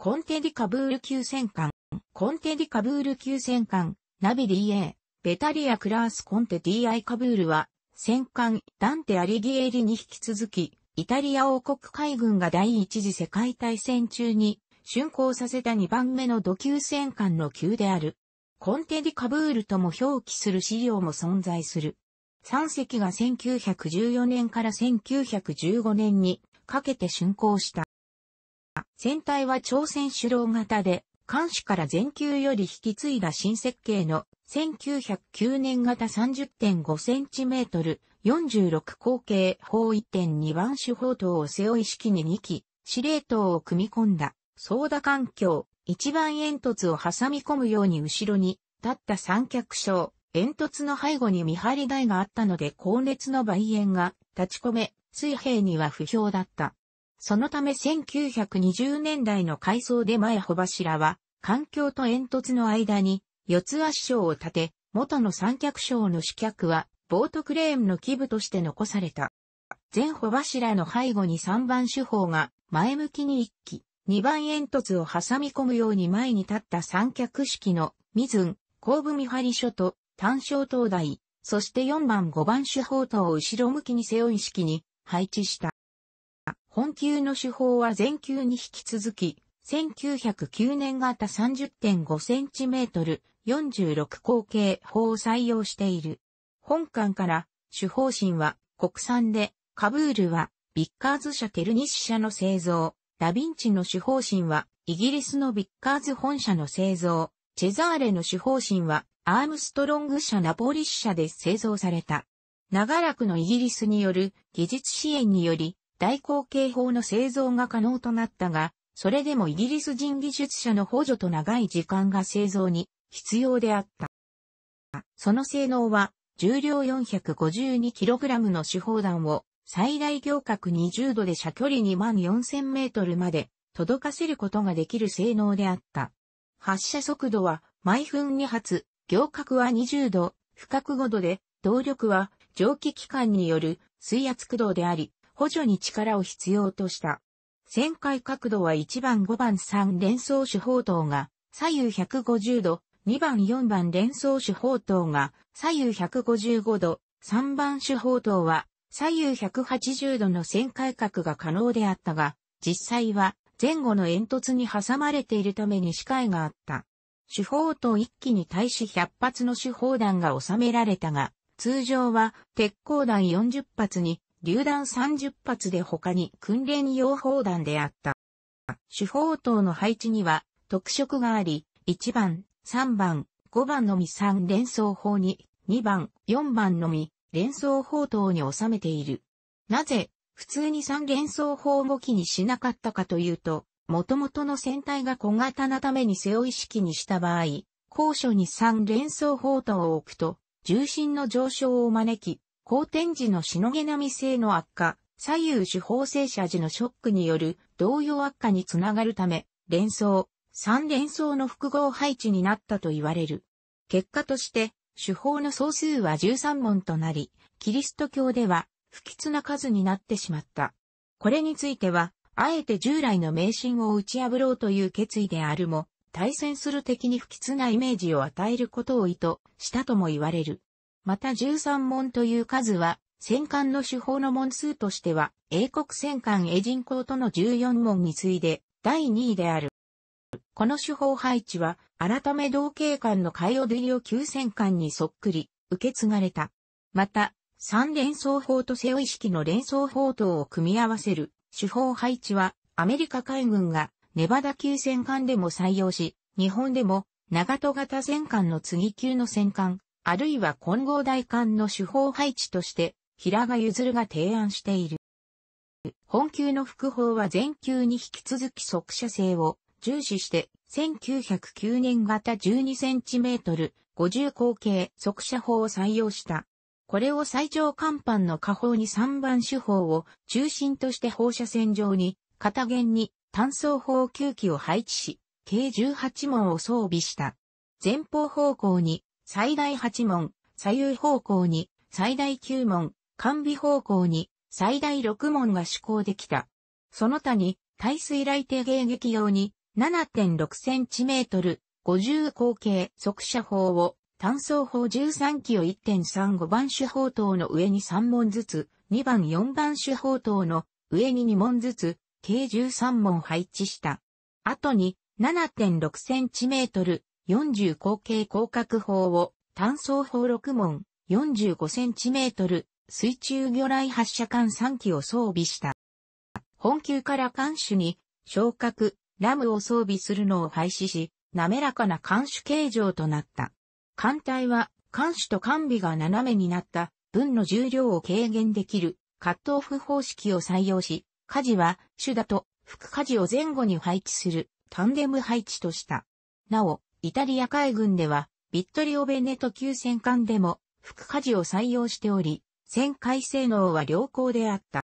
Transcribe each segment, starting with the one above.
コンテディカブール級戦艦、コンテディカブール級戦艦、ナビ DA、ベタリアクラースコンテ DI カブールは、戦艦ダンテ・アリギエリに引き続き、イタリア王国海軍が第一次世界大戦中に、竣工させた2番目の土級戦艦の級である。コンテディカブールとも表記する資料も存在する。3隻が1914年から1915年にかけて竣工した。が、船体は朝鮮主導型で、艦首から全球より引き継いだ新設計の1909年型30.5センチメートル46口径砲1.2番手砲塔を背負い式に2機、司令塔を組み込んだ、操舵環境、一番煙突を挟み込むように後ろに立った三脚章、煙突の背後に見張り台があったので高熱の梅煙が立ち込め、水平には不評だった。そのため1920年代の改装で前穂柱は、環境と煙突の間に、四つ足章を立て、元の三脚章の主脚は、ボートクレーンの基部として残された。前穂柱の背後に3番手法が、前向きに一機、2番煙突を挟み込むように前に立った三脚式の、水雲、後部見張り書と、単小灯台、そして4番5番手法等を後ろ向きに背負い式に配置した。本級の手法は全球に引き続き、1909年型 30.5cm、46口径砲を採用している。本館から、手法神は国産で、カブールは、ビッカーズ社テルニッシ社の製造、ダヴィンチの手法神は、イギリスのビッカーズ本社の製造、チェザーレの手法神は、アームストロング社ナポリッシ社で製造された。長らくのイギリスによる技術支援により、大口径砲の製造が可能となったが、それでもイギリス人技術者の補助と長い時間が製造に必要であった。その性能は、重量 452kg の手砲弾を最大行角20度で射距離2万4000メートルまで届かせることができる性能であった。発射速度は毎分2発、行角は20度、深く5度で、動力は蒸気機関による水圧駆動であり、補助に力を必要とした。旋回角度は1番5番3連想手法等が左右150度、2番4番連想手法等が左右155度、3番手法等は左右180度の旋回角が可能であったが、実際は前後の煙突に挟まれているために視界があった。手法等1機に対し100発の手法弾が収められたが、通常は鉄鋼弾40発に榴弾30発で他に訓練用砲弾であった。主砲塔の配置には特色があり、1番、3番、5番のみ3連装砲に、2番、4番のみ連装砲塔に収めている。なぜ、普通に3連装砲動きにしなかったかというと、元々の船体が小型なために背負い式にした場合、高所に3連装砲塔を置くと、重心の上昇を招き、好天時のしのげなみ性の悪化、左右手法正射時のショックによる同様悪化につながるため、連想、三連想の複合配置になったと言われる。結果として、手法の総数は13問となり、キリスト教では不吉な数になってしまった。これについては、あえて従来の迷信を打ち破ろうという決意であるも、対戦する敵に不吉なイメージを与えることを意図したとも言われる。また13門という数は、戦艦の手法の門数としては、英国戦艦エジン港との14門に次いで、第2位である。この手法配置は、改め同型艦の海洋オデリオ級戦艦にそっくり、受け継がれた。また、三連装砲と背負い式の連装砲塔を組み合わせる、手法配置は、アメリカ海軍が、ネバダ級戦艦でも採用し、日本でも、長戸型戦艦の次級の戦艦、あるいは混合大艦の手法配置として、平賀譲が提案している。本級の副法は全級に引き続き速射性を重視して、1909年型 12cm 50口径速射法を採用した。これを最上甲板の下方に3番手法を中心として放射線上に、片弦に単装砲9機を配置し、計18門を装備した。前方方向に最大8問、左右方向に、最大9問、完備方向に、最大6問が施行できた。その他に、耐水雷艇迎撃用に、7.6センチメートル、50口径速射砲を、単装砲13機を1.35番手砲塔の上に3門ずつ、2番4番手砲塔の上に2門ずつ、計13門配置した。後に、7.6センチメートル、40口径広角砲を単装砲6門 45cm 水中魚雷発射艦3機を装備した。本級から艦首に昇格、ラムを装備するのを廃止し、滑らかな艦首形状となった。艦隊は艦首と艦尾が斜めになった分の重量を軽減できるカットオフ方式を採用し、舵は主だと副舵を前後に配置するタンデム配置とした。なお、イタリア海軍では、ビットリオベネト級戦艦でも、副火事を採用しており、旋回性能は良好であった。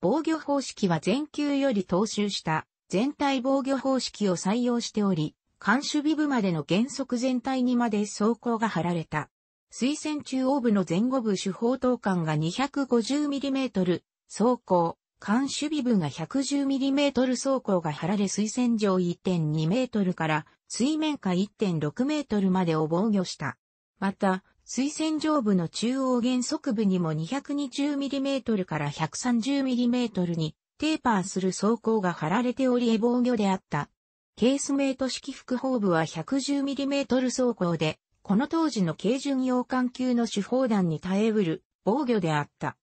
防御方式は全級より踏襲した全体防御方式を採用しており、艦首尾部までの原則全体にまで装甲が張られた。水戦中央部の前後部手法等間が 250mm 装甲、艦守備部が 110mm 装甲が張られ水戦上1.2メートルから水面下1.6メートルまでを防御した。また、水線上部の中央原則部にも2 2 0トルから1 3 0トルにテーパーする装甲が貼られており防御であった。ケースメイト式複砲部は1 1 0トル走行で、この当時の軽巡洋艦級の手砲弾に耐えうる防御であった。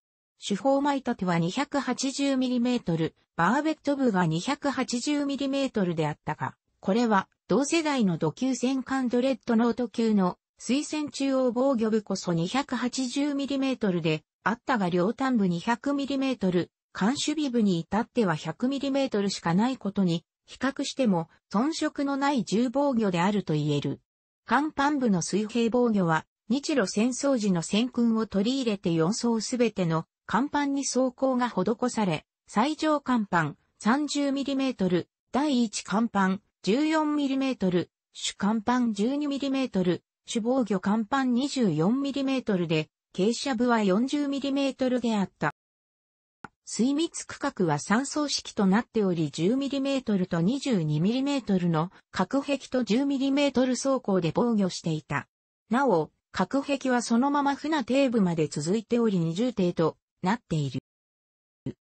手法前立ては2 8 0トル、バーベット部が2 8 0トルであったが、これは同世代の土球戦艦ドレッドノート級の水戦中央防御部こそ 280mm で、あったが両端部 200mm、艦首備部に至っては 100mm しかないことに、比較しても遜色のない重防御であると言える。艦板部の水平防御は、日露戦争時の戦訓を取り入れて4層すべての艦板に装甲が施され、最上艦板 30mm、第1艦板 14mm、主甲板 12mm、主防御甲板 24mm で、傾斜部は 40mm であった。水密区画は3層式となっており 10mm と 22mm の隔壁と 10mm 走行で防御していた。なお、隔壁はそのまま船底部まで続いており20艇となっている。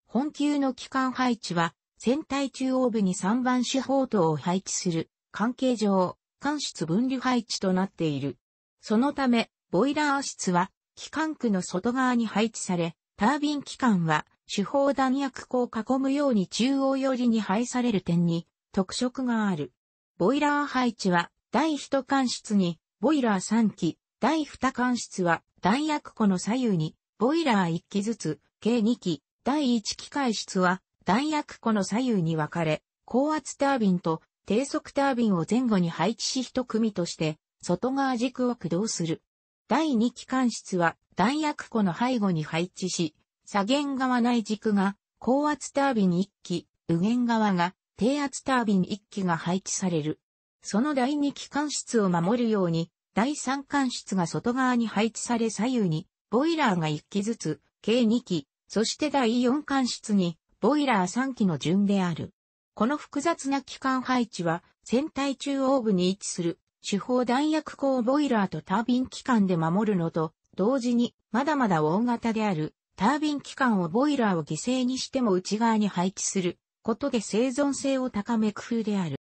本級の機関配置は船体中央部に3番手砲塔を配置する、関係上、管室分離配置となっている。そのため、ボイラー室は、機関区の外側に配置され、タービン機関は、手法弾薬庫を囲むように中央寄りに配される点に、特色がある。ボイラー配置は、第1管室に、ボイラー3機、第2管室は、弾薬庫の左右に、ボイラー1機ずつ、計2機、第1機械室は、弾薬庫の左右に分かれ、高圧タービンと低速タービンを前後に配置し一組として、外側軸を駆動する。第二機関室は弾薬庫の背後に配置し、左舷側内軸が高圧タービン1機、右舷側が低圧タービン1機が配置される。その第二機関室を守るように、第三関室が外側に配置され左右に、ボイラーが1機ずつ、計2機、そして第四関室に、ボイラー3機の順である。この複雑な機関配置は、船体中央部に位置する、主砲弾薬庫をボイラーとタービン機関で守るのと、同時に、まだまだ大型である、タービン機関をボイラーを犠牲にしても内側に配置する、ことで生存性を高め工夫である。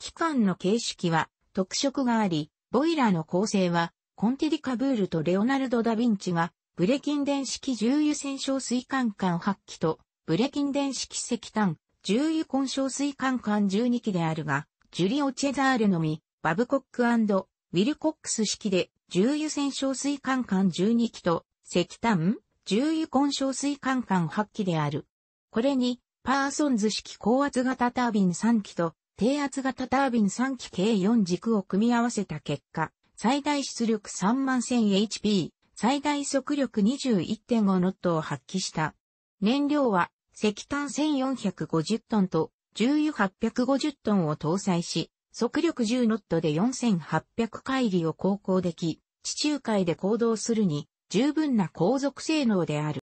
機関の形式は、特色があり、ボイラーの構成は、コンテディ・カブールとレオナルド・ダ・ヴィンチが、ブレキン電式重油戦勝水管管8機と、ブレキン電子石炭、重油混焼水管管12機であるが、ジュリオ・チェザールのみ、バブコックウィルコックス式で、重油洗焼水管管12機と、石炭、重油混焼水管管8機である。これに、パーソンズ式高圧型タービン3機と、低圧型タービン3機計4軸を組み合わせた結果、最大出力 31000HP、最大速力21.5ノットを発揮した。燃料は石炭1450トンと重油850トンを搭載し、速力10ノットで4800海里を航行でき、地中海で行動するに十分な航続性能である。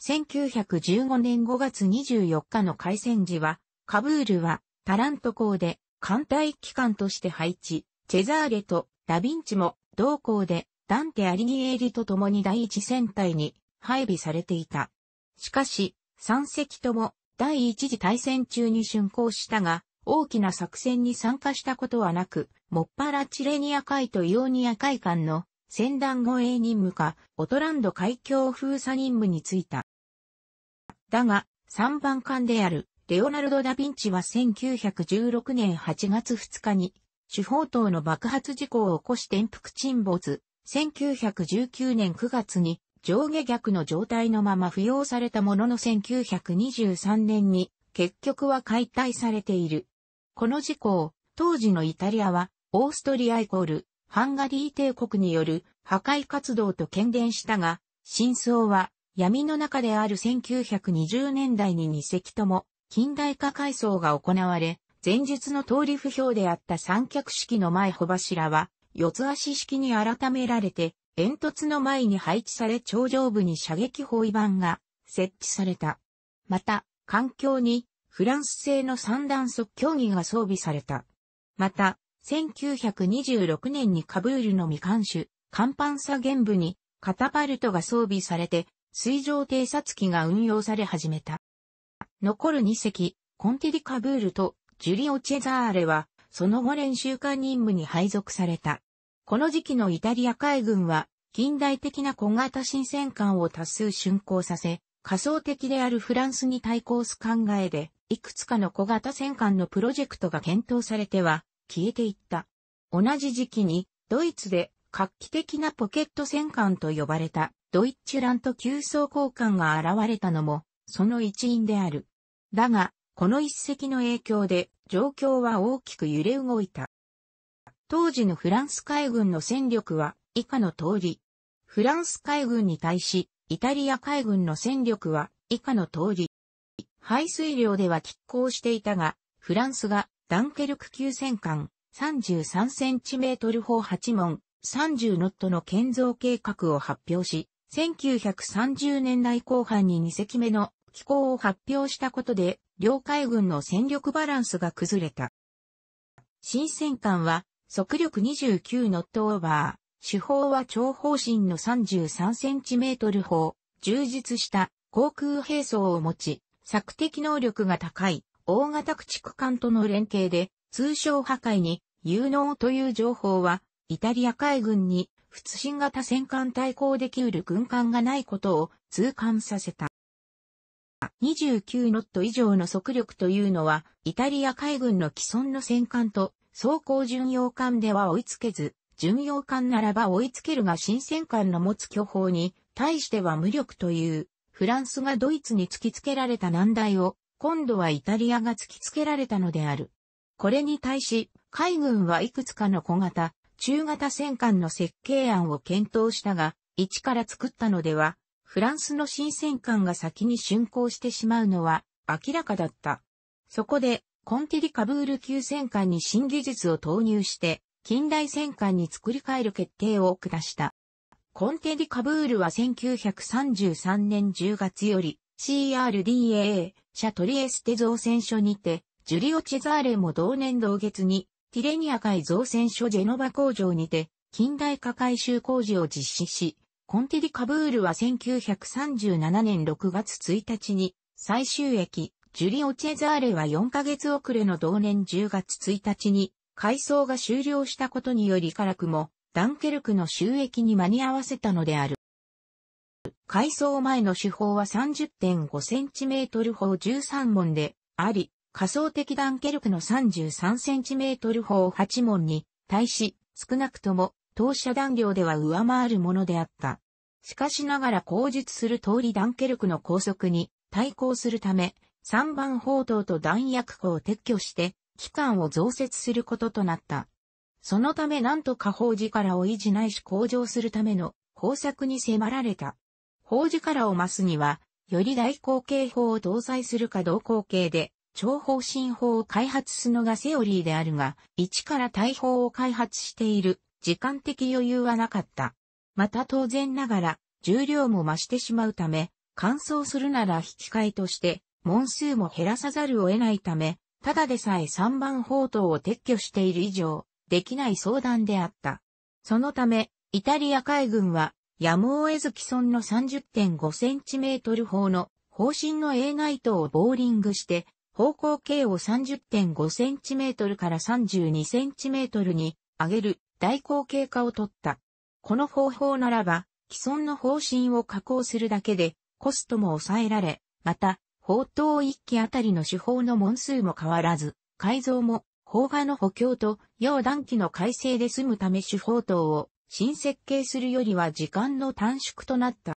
1915年5月24日の開戦時は、カブールはタラント港で艦隊機関として配置、チェザーレとダヴィンチも同港でダンテ・アリギエリと共に第一戦隊に配備されていた。しかし、三隻とも第一次大戦中に竣工したが、大きな作戦に参加したことはなく、もっぱらチレニア海とイオニア海間の船団護衛任務か、オトランド海峡封鎖任務に就いた。だが、三番艦であるレオナルド・ダ・ヴィンチは1916年8月2日に、主砲塔の爆発事故を起こし転覆沈没、1919年9月に上下逆の状態のまま不要されたものの1923年に結局は解体されている。この事を当時のイタリアはオーストリアイコールハンガリー帝国による破壊活動と喧伝したが、真相は闇の中である1920年代に2隻とも近代化改装が行われ、前述の通り不評であった三脚式の前穂柱は四つ足式に改められて煙突の前に配置され頂上部に射撃包囲板が設置された。また、環境にフランス製の三段速競技が装備された。また、1926年にカブールの未監守、カンパンサ部にカタパルトが装備されて、水上偵察機が運用され始めた。残る2隻、コンテリ・カブールとジュリオ・チェザーレは、その後練習艦任務に配属された。この時期のイタリア海軍は、近代的な小型新戦艦を多数竣工させ、仮想的であるフランスに対抗す考えで、いくつかの小型戦艦のプロジェクトが検討されては、消えていった。同じ時期に、ドイツで画期的なポケット戦艦と呼ばれた、ドイッチュラント急走交換が現れたのも、その一因である。だが、この一石の影響で、状況は大きく揺れ動いた。当時のフランス海軍の戦力は以下の通り。フランス海軍に対し、イタリア海軍の戦力は以下の通り。排水量では拮抗していたが、フランスがダンケルク級戦艦 33cm 砲8門30ノットの建造計画を発表し、1930年代後半に2隻目の機構を発表したことで、両海軍の戦力バランスが崩れた。新戦艦は速力29ノットオーバー、手法は長方針の3 3センチメートル砲、充実した航空兵装を持ち、索敵能力が高い、大型駆逐艦との連携で、通称破壊に有能という情報は、イタリア海軍に、普通新型戦艦対抗できうる軍艦がないことを痛感させた。29ノット以上の速力というのは、イタリア海軍の既存の戦艦と走行巡洋艦では追いつけず、巡洋艦ならば追いつけるが新戦艦の持つ巨砲に対しては無力という、フランスがドイツに突きつけられた難題を、今度はイタリアが突きつけられたのである。これに対し、海軍はいくつかの小型、中型戦艦の設計案を検討したが、一から作ったのでは、フランスの新戦艦が先に竣工してしまうのは明らかだった。そこで、コンティリカブール級戦艦に新技術を投入して、近代戦艦に作り変える決定を下した。コンテディカブールは1933年10月より CRDA 社トリエステ造船所にて、ジュリオ・チェザーレも同年同月にティレニア海造船所ジェノバ工場にて近代化改修工事を実施し、コンテディカブールは1937年6月1日に最終駅ジュリオ・チェザーレは4ヶ月遅れの同年10月1日に、改装が終了したことにより辛くも、ダンケルクの収益に間に合わせたのである。改装前の手法は 30.5cm 砲13門であり、仮想的ダンケルクの 33cm 砲8門に対し、少なくとも当社弾量では上回るものであった。しかしながら口述する通りダンケルクの拘束に対抗するため、3番砲塔と弾薬庫を撤去して、機関を増設することとなった。そのためなんとか砲力を維持ないし向上するための方策に迫られた。砲力を増すには、より大口径砲を搭載するか同口径で、超方針砲を開発するのがセオリーであるが、一から大砲を開発している、時間的余裕はなかった。また当然ながら、重量も増してしまうため、乾燥するなら引き換えとして、門数も減らさざるを得ないため、ただでさえ3番砲塔を撤去している以上、できない相談であった。そのため、イタリア海軍は、やむを得ず既存の30.5センチメートル砲の砲身の A ナイトをボーリングして、方向径を30.5センチメートルから32センチメートルに上げる大口径化を取った。この方法ならば、既存の方針を加工するだけでコストも抑えられ、また、砲塔一機あたりの手法の門数も変わらず、改造も、砲画の補強と、要断機の改正で済むため手法塔を新設計するよりは時間の短縮となった。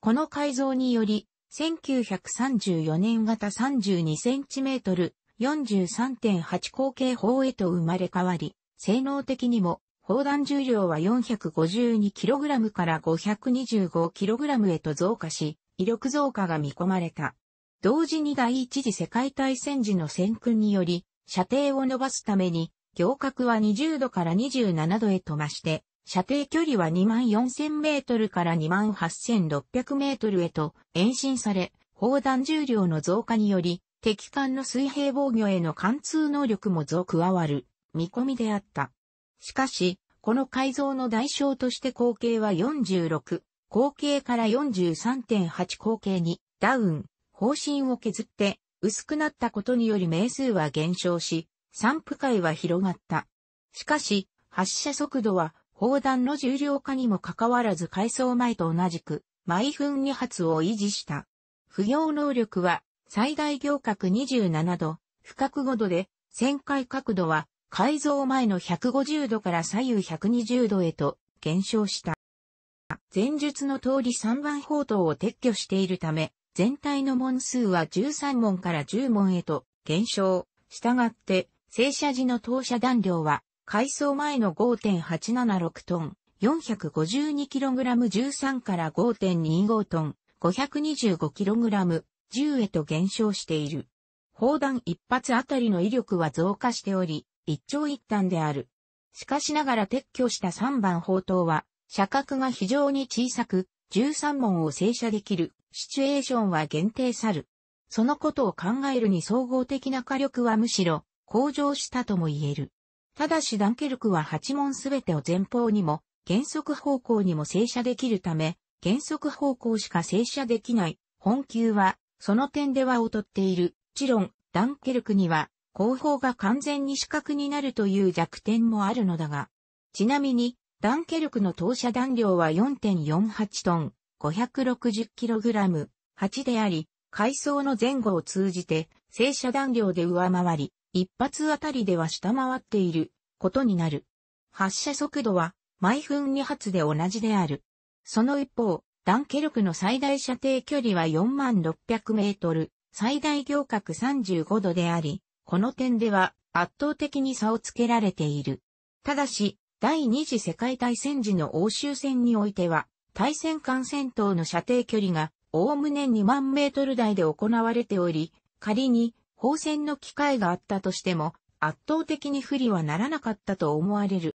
この改造により、1934年型 32cm、43.8口径砲へと生まれ変わり、性能的にも、砲弾重量は 452kg から 525kg へと増加し、威力増加が見込まれた。同時に第一次世界大戦時の戦訓により、射程を伸ばすために、行角は20度から27度へと増して、射程距離は24,000メートルから28,600メートルへと延伸され、砲弾重量の増加により、敵艦の水平防御への貫通能力も増加わる見込みであった。しかし、この改造の代償として口径は46後傾から43.8後傾にダウン、方針を削って薄くなったことにより名数は減少し、散布界は広がった。しかし、発射速度は砲弾の重量化にもかかわらず改装前と同じく、毎分2発を維持した。不要能力は最大行角27度、深く5度で、旋回角度は改造前の150度から左右120度へと減少した。前述の通り3番砲塔を撤去しているため、全体の門数は13門から10門へと減少。したがって、正射時の投射弾量は、改装前の5.876トン、452kg13 から5.25トン、525kg10 へと減少している。砲弾一発あたりの威力は増加しており、一長一短である。しかしながら撤去した3番砲塔は、射角が非常に小さく、13問を正射できる、シチュエーションは限定さる。そのことを考えるに総合的な火力はむしろ、向上したとも言える。ただしダンケルクは8問すべてを前方にも、減速方向にも正射できるため、減速方向しか正射できない。本級は、その点では劣っている。もちろん、ダンケルクには、後方が完全に死角になるという弱点もあるのだが、ちなみに、ダンケルクの投射弾量は4.48トン、560kg、8であり、海藻の前後を通じて、正射弾量で上回り、一発あたりでは下回っていることになる。発射速度は毎分2発で同じである。その一方、ダンケルクの最大射程距離は4600メートル、最大行角35度であり、この点では圧倒的に差をつけられている。ただし、第二次世界大戦時の欧州戦においては、対戦艦戦闘の射程距離が、おおむね2万メートル台で行われており、仮に、砲戦の機会があったとしても、圧倒的に不利はならなかったと思われる。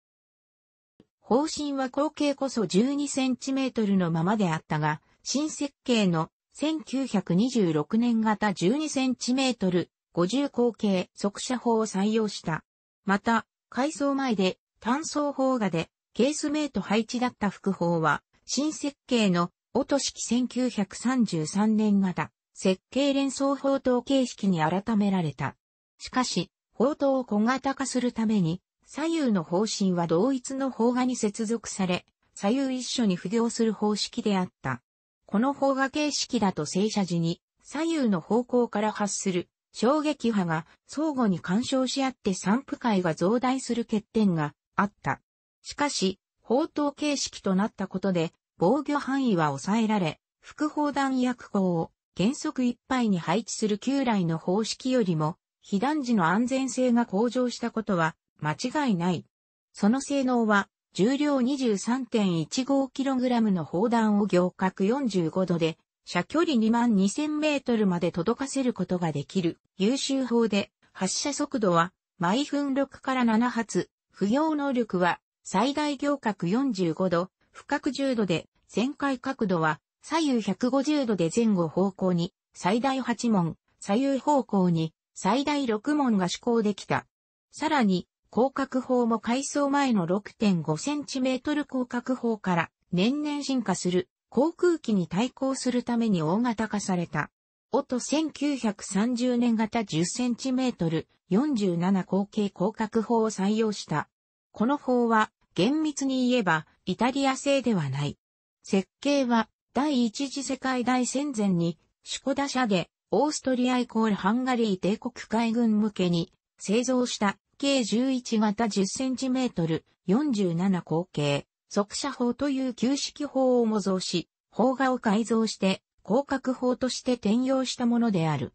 方針は口径こそ12センチメートルのままであったが、新設計の1926年型12センチメートル50口径速射砲を採用した。また、改装前で単装砲画で、ケースメイト配置だった副砲は、新設計の、音式1933年型、設計連想砲塔形式に改められた。しかし、砲塔を小型化するために、左右の方針は同一の砲画に接続され、左右一緒に浮上する方式であった。この砲画形式だと正射時に、左右の方向から発する衝撃波が相互に干渉し合って散布解が増大する欠点があった。しかし、砲塔形式となったことで、防御範囲は抑えられ、副砲弾薬庫を原則いっぱいに配置する旧来の方式よりも、被弾時の安全性が向上したことは間違いない。その性能は、重量 23.15kg の砲弾を行角45度で、射距離2万2000メートルまで届かせることができる優秀砲で、発射速度は毎分6から7発、不要能力は最大行角45度、深覚10度で、旋回角度は左右150度で前後方向に最大8問、左右方向に最大6問が施行できた。さらに、広角法も改装前の 6.5cm 広角砲から年々進化する航空機に対抗するために大型化された。音1930年型 10cm、47口径広角砲を採用した。この砲は、厳密に言えば、イタリア製ではない。設計は、第一次世界大戦前に、シュコダ社で、オーストリアイコールハンガリー帝国海軍向けに、製造した、計11型 10cm、47口径、速射砲という旧式砲を模造し、砲画を改造して、広角砲として転用したものである。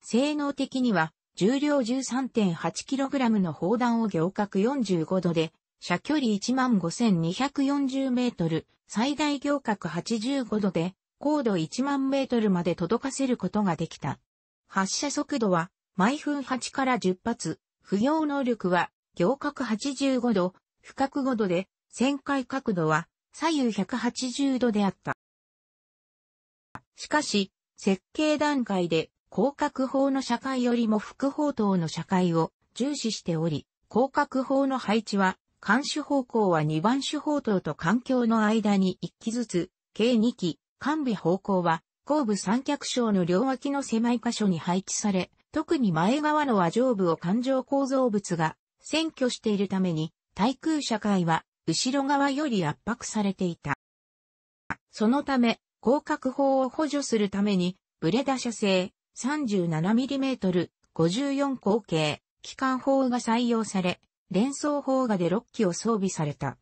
性能的には、重量 13.8kg の砲弾を行角45度で、射距離15,240メートル、最大行角85度で、高度1万メートルまで届かせることができた。発射速度は、毎分8から10発、不要能力は、行角85度、不角5度で、旋回角度は、左右180度であった。しかし、設計段階で広角法の社会よりも副法等の社会を重視しており、広角法の配置は、監視方向は2番手法等と環境の間に1機ずつ、計2機、完備方向は、後部三脚章の両脇の狭い箇所に配置され、特に前側の和上部を環状構造物が占拠しているために、対空社会は後ろ側より圧迫されていた。そのため、広角砲を補助するために、ブレダ社製 37mm54 口径機関砲が採用され、連装砲がで6機を装備された。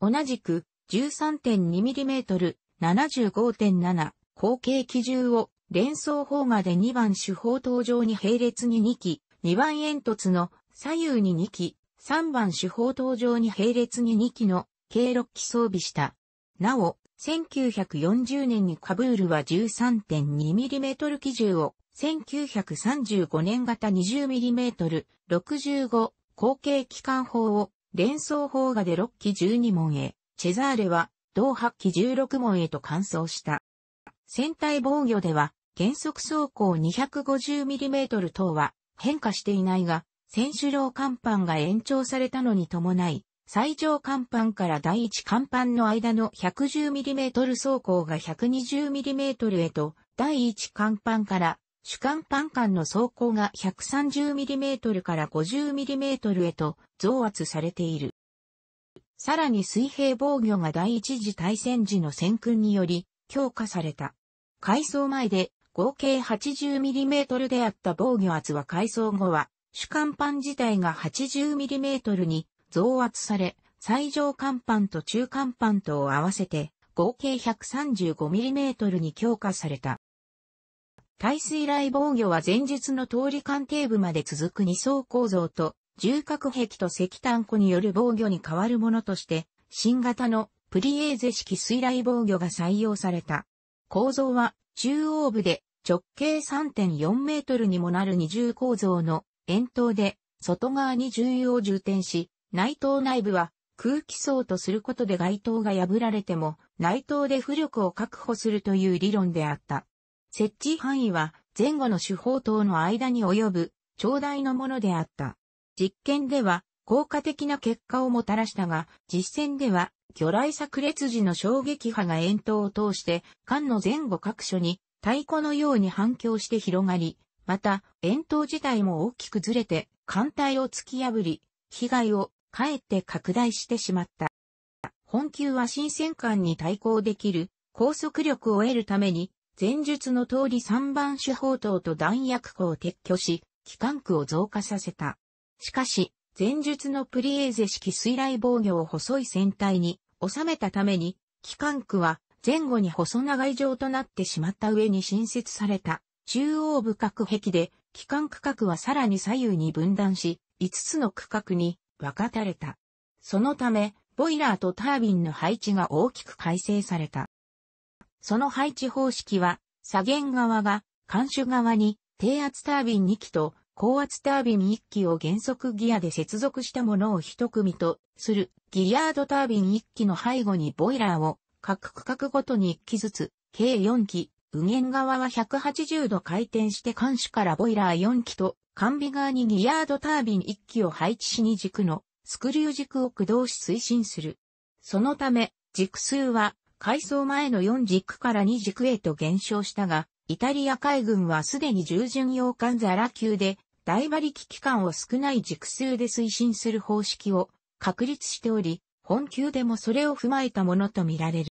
同じく 13.2mm75.7 口径機銃を連装砲がで2番手砲登場に並列に2機、2番煙突の左右に2機、3番手砲登場に並列に2機の計6機装備した。なお、1940年にカブールは 13.2mm 機銃を、1935年型 20mm、65、後継機関砲を、連装砲画で6機12門へ、チェザーレは、同8機16門へと換装した。船体防御では、原則走行 250mm 等は変化していないが、選手楼甲板が延長されたのに伴い、最上甲板から第一甲板の間の 110mm 走行が 120mm へと、第一甲板から主甲板間の走行が 130mm から 50mm へと増圧されている。さらに水平防御が第一次大戦時の戦訓により強化された。改装前で合計 80mm であった防御圧は改装後は主甲板自体が 80mm に増圧され、最上甲板と中甲板とを合わせて合計 135mm に強化された。耐水雷防御は前述の通り艦艇部まで続く二層構造と重核壁と石炭庫による防御に変わるものとして、新型のプリエーゼ式水雷防御が採用された。構造は中央部で直径3.4メートルにもなる二重構造の円筒で外側に重油を充填し、内藤内部は空気層とすることで外灯が破られても内藤で浮力を確保するという理論であった。設置範囲は前後の手法等の間に及ぶ長大のものであった。実験では効果的な結果をもたらしたが、実践では魚雷炸裂時の衝撃波が円筒を通して艦の前後各所に太鼓のように反響して広がり、また、円筒自体も大きくずれて艦隊を突き破り、被害をかえって拡大してしまった。本級は新戦艦に対抗できる高速力を得るために、前述の通り3番手砲塔と弾薬庫を撤去し、機関区を増加させた。しかし、前述のプリエーゼ式水雷防御を細い船体に収めたために、機関区は前後に細長い状となってしまった上に新設された中央部画壁で、機関区画はさらに左右に分断し、5つの区画に分かたれた。そのため、ボイラーとタービンの配置が大きく改正された。その配置方式は、左舷側が、監守側に、低圧タービン2機と、高圧タービン1機を原則ギアで接続したものを一組とするギリアードタービン1機の背後にボイラーを各区画ごとに1機ずつ計4機、右舷側は180度回転して監守からボイラー4機と完備側にギアードタービン1機を配置しに軸のスクリュー軸を駆動し推進する。そのため、軸数は改装前の4軸から2軸へと減少したが、イタリア海軍はすでに従順洋艦ザラ級で、大馬力機関を少ない軸数で推進する方式を確立しており、本級でもそれを踏まえたものとみられる。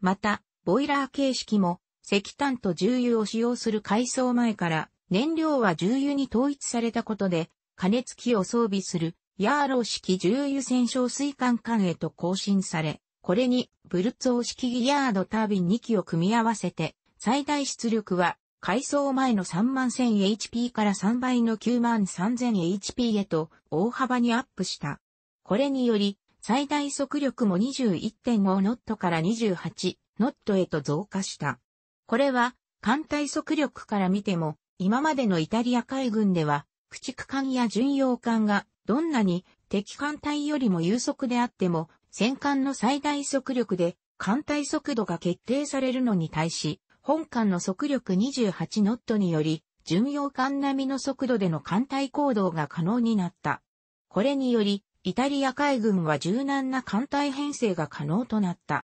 また、ボイラー形式も石炭と重油を使用する改装前から燃料は重油に統一されたことで、加熱器を装備する、ヤーロー式重油戦勝水管管へと更新され、これにブルツォー式ギヤードタービン2機を組み合わせて、最大出力は、改装前の 31000HP から3倍の 93000HP へと大幅にアップした。これにより、最大速力も21.5ノットから28ノットへと増加した。これは、艦隊速力から見ても今までのイタリア海軍では、駆逐艦や巡洋艦がどんなに敵艦隊よりも有速であっても、戦艦の最大速力で艦隊速度が決定されるのに対し、本艦の速力28ノットにより、巡洋艦並みの速度での艦隊行動が可能になった。これにより、イタリア海軍は柔軟な艦隊編成が可能となった。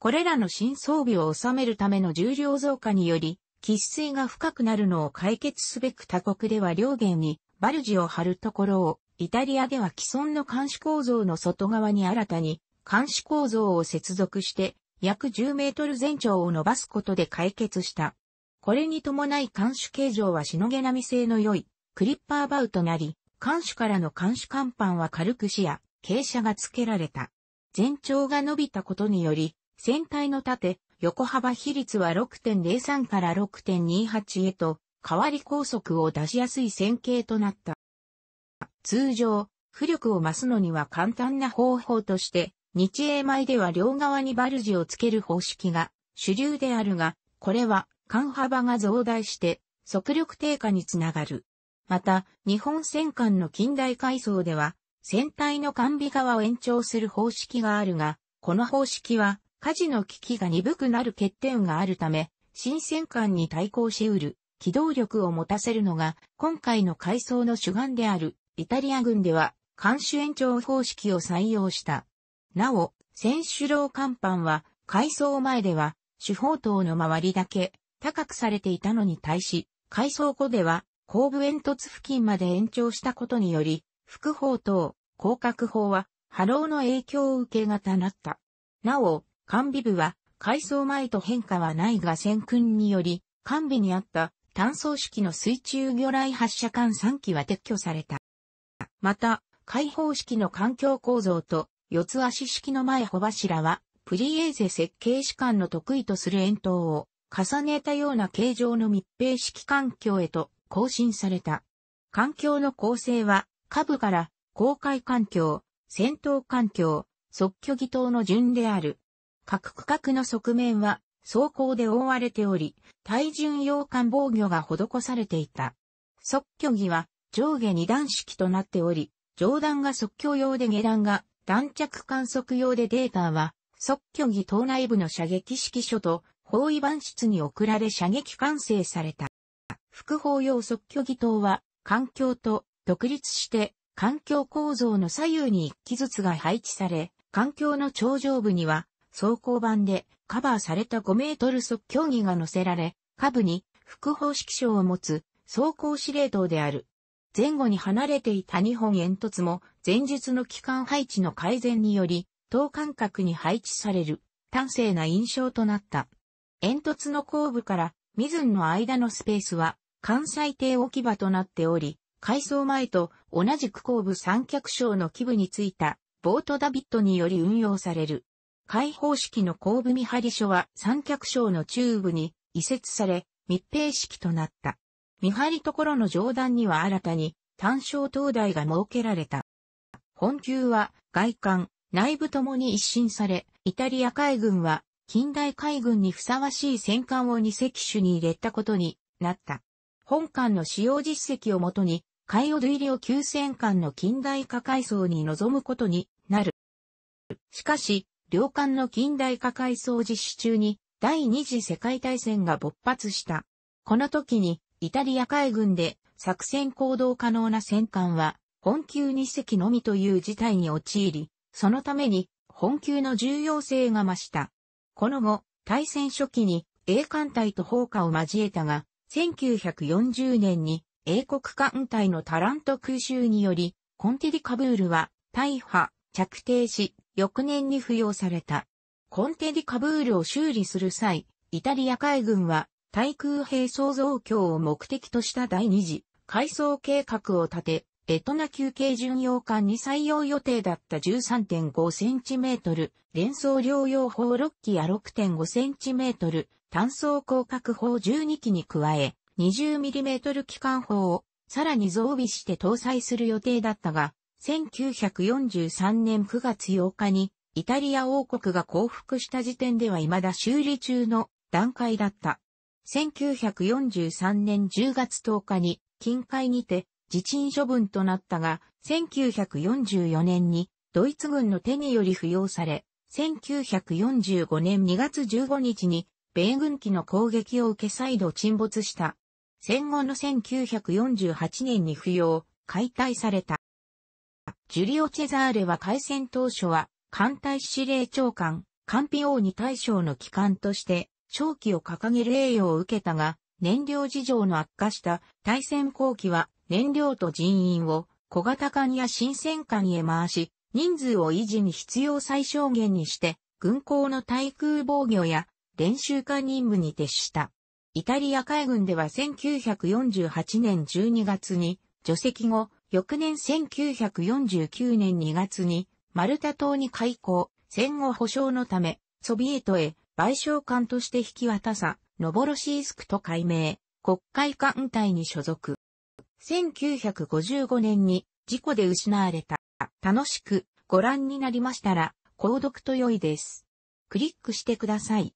これらの新装備を収めるための重量増加により、喫水が深くなるのを解決すべく他国では両弦にバルジを張るところを、イタリアでは既存の監視構造の外側に新たに監視構造を接続して約10メートル全長を伸ばすことで解決した。これに伴い監視形状はしのげなみ性の良いクリッパーバウとなり、監視からの監視甲板は軽く視野、傾斜が付けられた。全長が伸びたことにより、船体の縦、横幅比率は6.03から6.28へと、変わり高速を出しやすい線形となった。通常、浮力を増すのには簡単な方法として、日英米では両側にバルジをつける方式が主流であるが、これは間幅が増大して速力低下につながる。また、日本戦艦の近代階層では、船体の管尾側を延長する方式があるが、この方式は火事の危機が鈍くなる欠点があるため、新戦艦に対抗し得る機動力を持たせるのが今回の改装の主眼であるイタリア軍では艦首延長方式を採用した。なお、選手楼甲板は改装前では主砲塔の周りだけ高くされていたのに対し、改装後では後部煙突付近まで延長したことにより、副砲塔、広角砲は波浪の影響を受けがたなった。なお、完備部は、改装前と変化はないが戦訓により、完備にあった単装式の水中魚雷発射艦3機は撤去された。また、開放式の環境構造と四つ足式の前小柱は、プリエーゼ設計士官の得意とする円筒を重ねたような形状の密閉式環境へと更新された。環境の構成は、下部から公開環境、戦闘環境、即居技等の順である。各区画の側面は装甲で覆われており、対巡洋艦防御が施されていた。即居儀は上下二段式となっており、上段が即居用で下段が弾着観測用でデータは、即居儀島内部の射撃指揮所と包囲板室に送られ射撃完成された。副砲用即居儀島は、環境と独立して環境構造の左右に一機ずつが配置され、環境の頂上部には装甲版でカバーされた5メートル速競技が載せられ、下部に副方式賞を持つ装甲司令塔である。前後に離れていた2本煙突も前述の機関配置の改善により、等間隔に配置される端正な印象となった。煙突の後部からミズンの間のスペースは関西艇置き場となっており、改装前と同じく後部三脚章の基部についたボートダビットにより運用される。開放式の後部見張り所は三脚章の中部に移設され、密閉式となった。見張り所の上段には新たに単焦灯台が設けられた。本級は外観、内部ともに一新され、イタリア海軍は近代海軍にふさわしい戦艦を二隻種に入れたことになった。本艦の使用実績をもとに、海洋類量級戦艦の近代化改装に臨むことになる。しかし、両艦の近代化改装実施中に第二次世界大戦が勃発した。この時にイタリア海軍で作戦行動可能な戦艦は本級2隻のみという事態に陥り、そのために本級の重要性が増した。この後、大戦初期に英艦隊と砲火を交えたが、1940年に英国艦隊のタラント空襲により、コンティリカブールは大破、着底し、翌年に付与された。コンテディカブールを修理する際、イタリア海軍は対空兵創造強を目的とした第二次改装計画を立て、エトナ級軽巡洋艦に採用予定だった13.5センチメートル、連装療養砲6機や6.5センチメートル、単装広角砲12機に加え、20mm 機関砲をさらに増備して搭載する予定だったが、1943年9月8日にイタリア王国が降伏した時点では未だ修理中の段階だった。1943年10月10日に近海にて自陳処分となったが、1944年にドイツ軍の手により扶養され、1945年2月15日に米軍機の攻撃を受け再度沈没した。戦後の1948年に扶養、解体された。ジュリオ・チェザーレは開戦当初は、艦隊司令長官、ピオ王に大将の機関として、長期を掲げる栄誉を受けたが、燃料事情の悪化した対戦後期は、燃料と人員を小型艦や新戦艦へ回し、人数を維持に必要最小限にして、軍港の対空防御や練習艦任務に徹した。イタリア海軍では1948年12月に除籍後、翌年1949年2月に、マルタ島に開港、戦後保障のため、ソビエトへ賠償官として引き渡さ、ノボロシースクと改名、国会艦隊に所属。1955年に事故で失われた。楽しくご覧になりましたら、購読と良いです。クリックしてください。